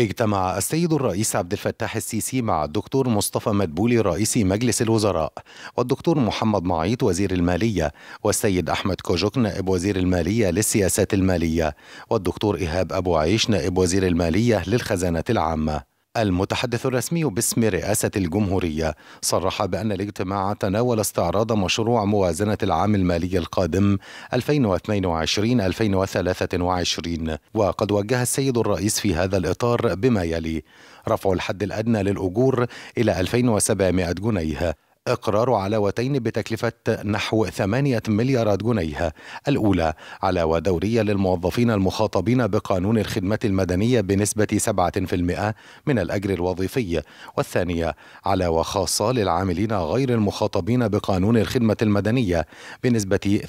اجتمع السيد الرئيس عبد الفتاح السيسي مع الدكتور مصطفى مدبولي رئيس مجلس الوزراء والدكتور محمد معيط وزير المالية والسيد أحمد كوجوك نائب وزير المالية للسياسات المالية والدكتور إيهاب أبو عيش نائب وزير المالية للخزانة العامة المتحدث الرسمي باسم رئاسة الجمهورية صرح بأن الاجتماع تناول استعراض مشروع موازنة العام المالي القادم 2022-2023 وقد وجه السيد الرئيس في هذا الإطار بما يلي رفع الحد الأدنى للأجور إلى 2700 جنيه إقرار علاوتين بتكلفة نحو ثمانية مليارات جنيه الأولى علاوة دورية للموظفين المخاطبين بقانون الخدمة المدنية بنسبة 7% من الأجر الوظيفي والثانية علاوة خاصة للعاملين غير المخاطبين بقانون الخدمة المدنية بنسبة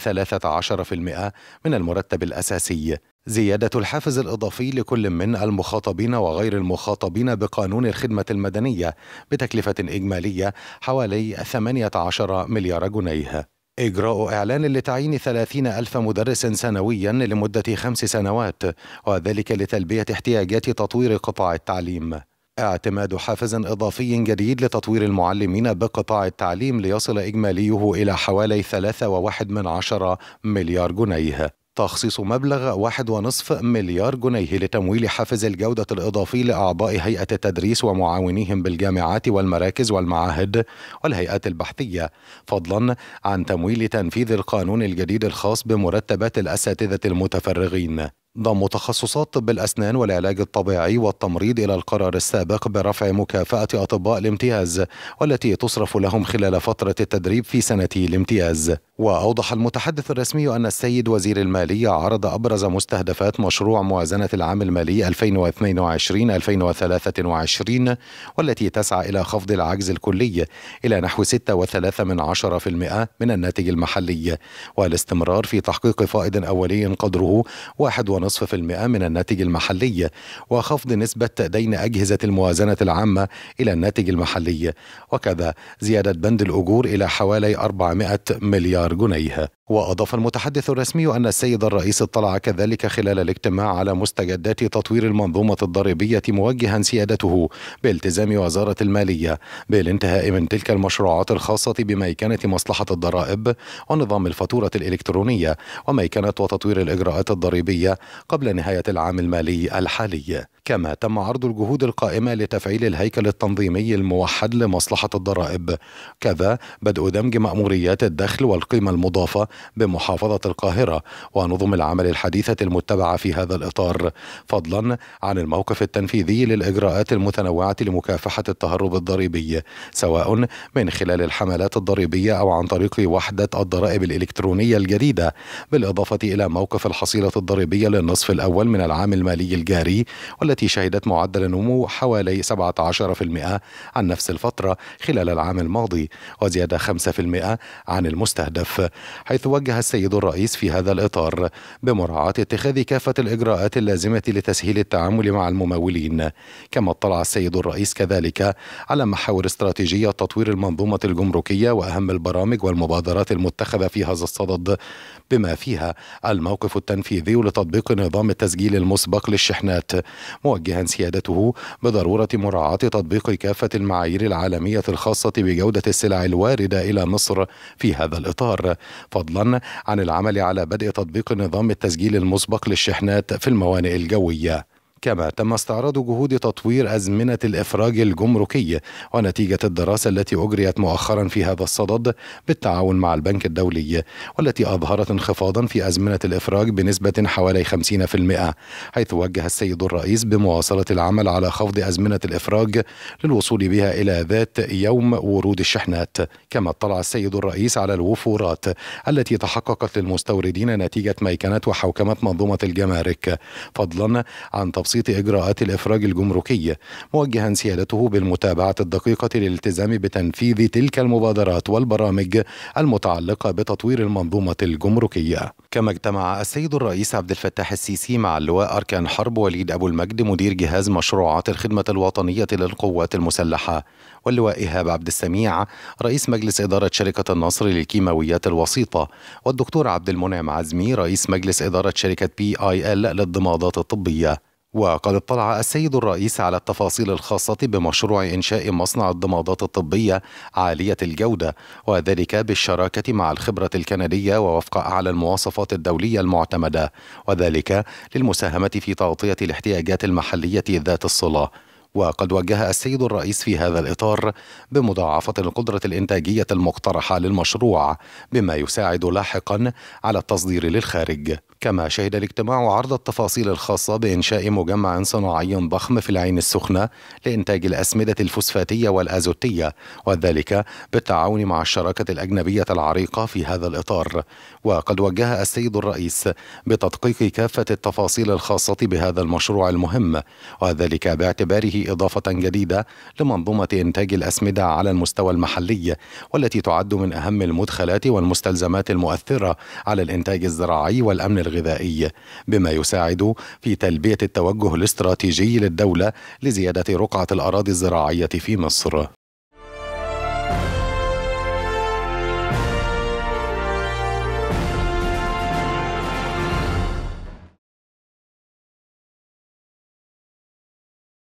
13% من المرتب الأساسي زيادة الحافز الإضافي لكل من المخاطبين وغير المخاطبين بقانون الخدمة المدنية بتكلفة إجمالية حوالي 18 مليار جنيه إجراء إعلان لتعيين 30 ألف مدرس سنويا لمدة خمس سنوات وذلك لتلبية احتياجات تطوير قطاع التعليم اعتماد حافز إضافي جديد لتطوير المعلمين بقطاع التعليم ليصل إجماليه إلى حوالي 3.1 مليار جنيه تخصيص مبلغ 1.5 مليار جنيه لتمويل حافز الجودة الإضافي لأعضاء هيئة التدريس ومعاونيهم بالجامعات والمراكز والمعاهد والهيئات البحثية فضلا عن تمويل تنفيذ القانون الجديد الخاص بمرتبات الأساتذة المتفرغين ضم تخصصات طب الأسنان والعلاج الطبيعي والتمريض إلى القرار السابق برفع مكافأة أطباء الامتياز والتي تصرف لهم خلال فترة التدريب في سنة الامتياز وأوضح المتحدث الرسمي أن السيد وزير المالية عرض أبرز مستهدفات مشروع موازنة العام المالي 2022-2023 والتي تسعى إلى خفض العجز الكلي إلى نحو 6.3% من, من الناتج المحلي والاستمرار في تحقيق فائض أولي قدره 1 ونصف في المئة من الناتج المحلي وخفض نسبة دين أجهزة الموازنة العامة إلى الناتج المحلي وكذا زيادة بند الأجور إلى حوالي 400 مليار جنيه وأضاف المتحدث الرسمي أن السيد الرئيس اطلع كذلك خلال الاجتماع على مستجدات تطوير المنظومة الضريبية موجها سيادته بالتزام وزارة المالية بالانتهاء من تلك المشروعات الخاصة بميكنة مصلحة الضرائب ونظام الفاتورة الإلكترونية وميكنة وتطوير الإجراءات الضريبية قبل نهاية العام المالي الحالي كما تم عرض الجهود القائمة لتفعيل الهيكل التنظيمي الموحد لمصلحة الضرائب كذا بدء دمج مأموريات الدخل والقيمة المضافة بمحافظة القاهرة ونظم العمل الحديثة المتبعة في هذا الإطار فضلا عن الموقف التنفيذي للإجراءات المتنوعة لمكافحة التهرب الضريبي سواء من خلال الحملات الضريبية أو عن طريق وحدة الضرائب الإلكترونية الجديدة بالإضافة إلى موقف الحصيلة الضريبية للنصف الأول من العام المالي الجاري والتي شهدت معدل نمو حوالي 17% عن نفس الفترة خلال العام الماضي وزيادة 5% عن المستهدف حيث وجه السيد الرئيس في هذا الإطار بمراعاة اتخاذ كافة الإجراءات اللازمة لتسهيل التعامل مع الممولين كما اطلع السيد الرئيس كذلك على محاور استراتيجية تطوير المنظومة الجمركية وأهم البرامج والمبادرات المتخذة في هذا الصدد بما فيها الموقف التنفيذي لتطبيق نظام التسجيل المسبق للشحنات موجها سيادته بضرورة مراعاة تطبيق كافة المعايير العالمية الخاصة بجودة السلع الواردة إلى مصر في هذا الإطار فضلا عن العمل على بدء تطبيق نظام التسجيل المسبق للشحنات في الموانئ الجوية كما تم استعراض جهود تطوير أزمنة الإفراج الجمركي ونتيجة الدراسة التي أجريت مؤخرا في هذا الصدد بالتعاون مع البنك الدولي والتي أظهرت انخفاضا في أزمنة الإفراج بنسبة حوالي 50% حيث وجه السيد الرئيس بمواصلة العمل على خفض أزمنة الإفراج للوصول بها إلى ذات يوم ورود الشحنات كما اطلع السيد الرئيس على الوفورات التي تحققت للمستوردين نتيجة ميكنة وحوكمة منظومة الجمارك فضلا عن تفصيل تبسيط إجراءات الإفراج الجمركي موجها سيادته بالمتابعة الدقيقة للالتزام بتنفيذ تلك المبادرات والبرامج المتعلقة بتطوير المنظومة الجمركية كما اجتمع السيد الرئيس عبد الفتاح السيسي مع اللواء أركان حرب وليد أبو المجد مدير جهاز مشروعات الخدمة الوطنية للقوات المسلحة واللواء إيهاب عبد السميع رئيس مجلس إدارة شركة النصر للكيماويات الوسيطة والدكتور عبد المنعم عزمي رئيس مجلس إدارة شركة بي آي إل للضمادات الطبية وقد اطلع السيد الرئيس على التفاصيل الخاصة بمشروع إنشاء مصنع الضمادات الطبية عالية الجودة وذلك بالشراكة مع الخبرة الكندية ووفق أعلى المواصفات الدولية المعتمدة وذلك للمساهمة في تغطية الاحتياجات المحلية ذات الصلة وقد وجه السيد الرئيس في هذا الإطار بمضاعفة القدرة الإنتاجية المقترحة للمشروع بما يساعد لاحقا على التصدير للخارج كما شهد الاجتماع عرض التفاصيل الخاصة بإنشاء مجمع صناعي ضخم في العين السخنة لإنتاج الأسمدة الفوسفاتية والأزوتية وذلك بالتعاون مع الشراكة الأجنبية العريقة في هذا الإطار وقد وجه السيد الرئيس بتدقيق كافة التفاصيل الخاصة بهذا المشروع المهم وذلك باعتباره إضافة جديدة لمنظومة إنتاج الأسمدة على المستوى المحلي والتي تعد من أهم المدخلات والمستلزمات المؤثرة على الإنتاج الزراعي والأمن الغذائي بما يساعد في تلبية التوجه الاستراتيجي للدولة لزيادة رقعة الأراضي الزراعية في مصر